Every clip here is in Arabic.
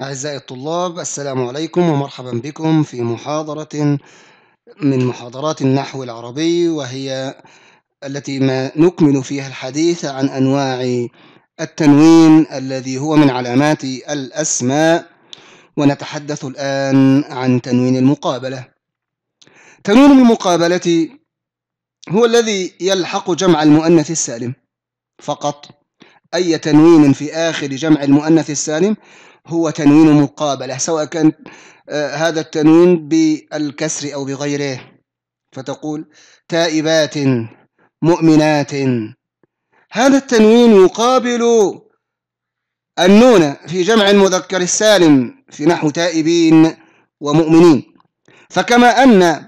أعزائي الطلاب السلام عليكم ومرحبا بكم في محاضرة من محاضرات النحو العربي وهي التي ما نكمل فيها الحديث عن أنواع التنوين الذي هو من علامات الأسماء ونتحدث الآن عن تنوين المقابلة تنوين المقابلة هو الذي يلحق جمع المؤنث السالم فقط أي تنوين في آخر جمع المؤنث السالم هو تنوين مقابلة سواء كان آه، هذا التنوين بالكسر أو بغيره فتقول تائبات مؤمنات هذا التنوين يقابل النون في جمع المذكر السالم في نحو تائبين ومؤمنين فكما أن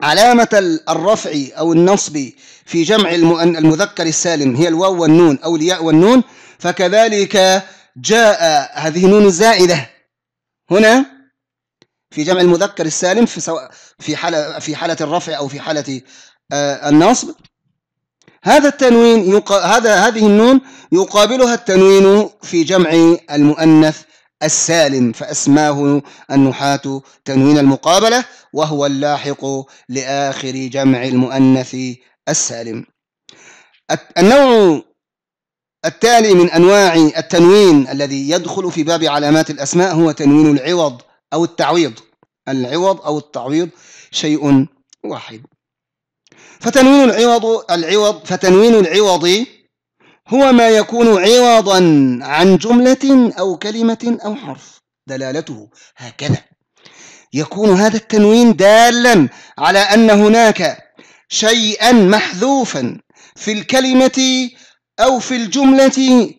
علامة الرفع أو النصب في جمع المذكر السالم هي الواو والنون أو الياء والنون فكذلك جاء هذه نون زائدة هنا في جمع المذكر السالم في سواء في حالة في حالة الرفع أو في حالة آه، النصب هذا التنوين يق... هذا هذه النون يقابلها التنوين في جمع المؤنث السالم فأسماه النحاة تنوين المقابلة وهو اللاحق لآخر جمع المؤنث السالم النوع التالي من أنواع التنوين الذي يدخل في باب علامات الأسماء هو تنوين العوض أو التعويض العوض أو التعويض شيء واحد فتنوين العوض العوض فتنوين العوض هو ما يكون عوضا عن جملة أو كلمة أو حرف دلالته هكذا يكون هذا التنوين دالا على أن هناك شيئا محذوفا في الكلمة أو في الجملة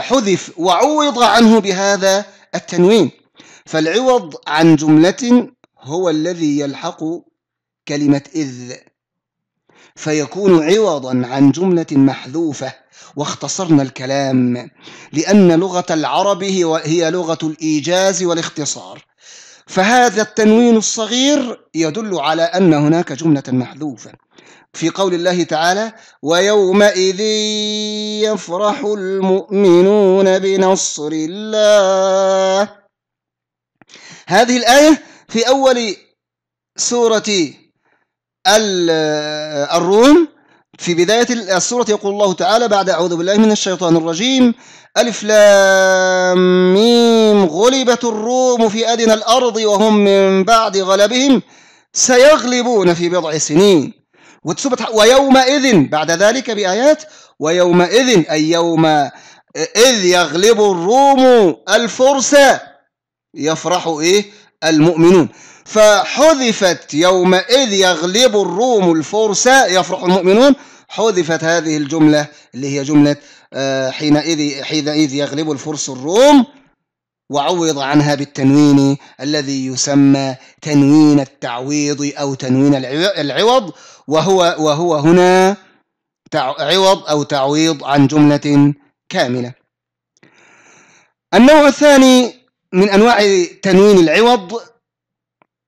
حذف وعوض عنه بهذا التنوين فالعوض عن جملة هو الذي يلحق كلمة إذ فيكون عوضا عن جملة محذوفة واختصرنا الكلام لأن لغة العرب هي لغة الإيجاز والاختصار فهذا التنوين الصغير يدل على أن هناك جملة محذوفة في قول الله تعالى ويومئذ يفرح المؤمنون بنصر الله هذه الآية في أول سورة الروم في بداية السورة يقول الله تعالى بعد أعوذ بالله من الشيطان الرجيم ألف لام ميم غلبت الروم في أدنى الأرض وهم من بعد غلبهم سيغلبون في بضع سنين وتثبت ويومئذ بعد ذلك بآيات ويومئذ أي يوم إذ يغلب الروم الفرس يفرح إيه المؤمنون فحذفت يومئذ يغلب الروم الفرس يفرح المؤمنون حذفت هذه الجملة اللي هي جملة آه، حينئذ حينئذ يغلب الفرس الروم وعوض عنها بالتنوين الذي يسمى تنوين التعويض أو تنوين العوض وهو, وهو هنا عوض أو تعويض عن جملة كاملة النوع الثاني من أنواع تنوين العوض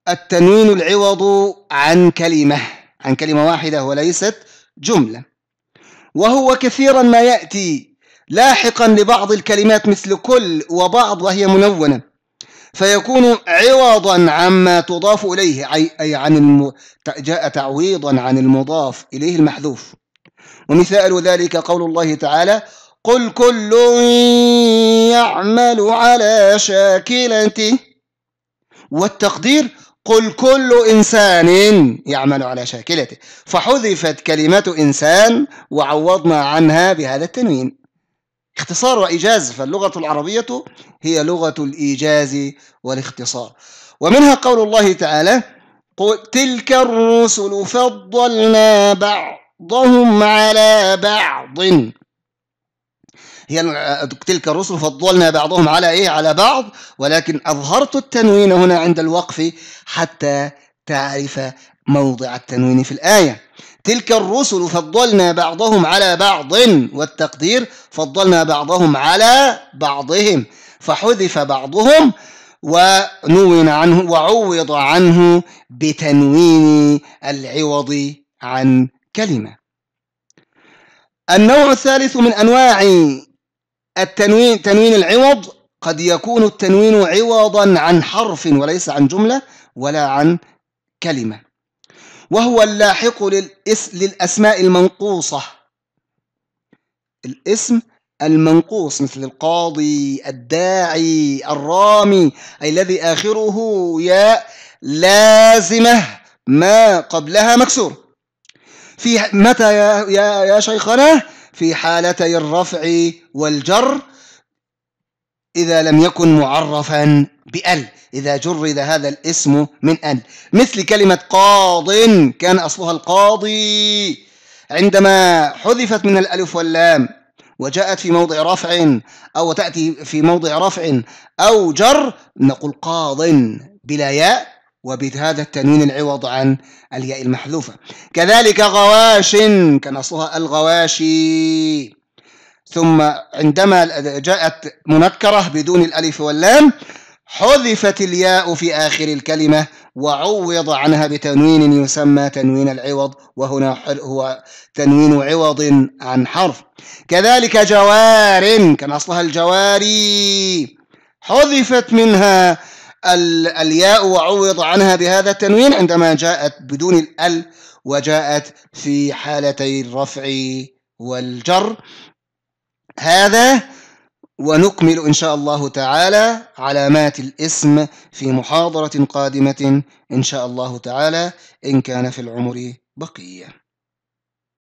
التنوين العوض عن كلمة عن كلمة واحدة وليست جملة وهو كثيرا ما يأتي لاحقا لبعض الكلمات مثل كل وبعض وهي منونة فيكون عوضا عما تضاف إليه أي عن الم... جاء تعويضا عن المضاف إليه المحذوف ومثال ذلك قول الله تعالى قل كل يعمل على شاكلته والتقدير قل كل إنسان يعمل على شاكلته فحذفت كلمة إنسان وعوضنا عنها بهذا التنوين اختصار وإيجاز فاللغة العربية هي لغة الإيجاز والاختصار ومنها قول الله تعالى تلك الرسل فضلنا بعضهم على بعض هي تلك الرسل فضلنا بعضهم على ايه على بعض ولكن اظهرت التنوين هنا عند الوقف حتى تعرف موضع التنوين في الآية تلك الرسل فضلنا بعضهم على بعض والتقدير فضلنا بعضهم على بعضهم فحذف بعضهم ونون عنه وعوض عنه بتنوين العوض عن كلمة النوع الثالث من أنواع التنوين تنوين العوض قد يكون التنوين عوضا عن حرف وليس عن جملة ولا عن كلمة وهو اللاحق للإس للأسماء المنقوصة الاسم المنقوص مثل القاضي الداعي الرامي أي الذي آخره ياء لازمة ما قبلها مكسور في متى يا, يا, يا شيخنا في حالتي الرفع والجر إذا لم يكن معرفا بأل إذا جرد هذا الاسم من أل مثل كلمة قاض كان أصلها القاضي عندما حذفت من الألف واللام وجاءت في موضع رفع أو تأتي في موضع رفع أو جر نقول قاض بلا ياء وبهذا التنوين العوض عن الياء المحذوفة كذلك غواش كان أصلها الغواشي ثم عندما جاءت منكرة بدون الألف واللام حذفت الياء في آخر الكلمة وعوض عنها بتنوين يسمى تنوين العوض وهنا هو تنوين عوض عن حرف كذلك جوار كان أصلها الجواري حذفت منها الياء وعوض عنها بهذا التنوين عندما جاءت بدون الال وجاءت في حالتي الرفع والجر هذا ونكمل إن شاء الله تعالى علامات الاسم في محاضرة قادمة إن شاء الله تعالى إن كان في العمر بقيه